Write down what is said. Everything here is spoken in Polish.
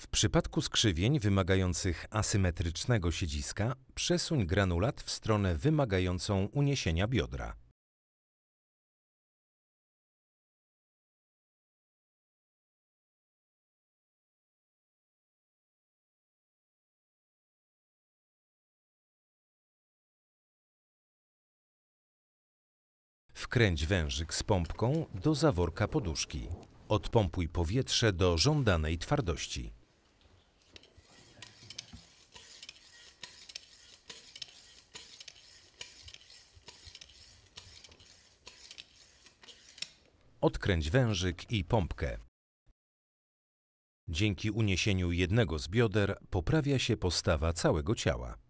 W przypadku skrzywień wymagających asymetrycznego siedziska przesuń granulat w stronę wymagającą uniesienia biodra. Wkręć wężyk z pompką do zaworka poduszki. Odpompuj powietrze do żądanej twardości. odkręć wężyk i pompkę. Dzięki uniesieniu jednego z bioder poprawia się postawa całego ciała.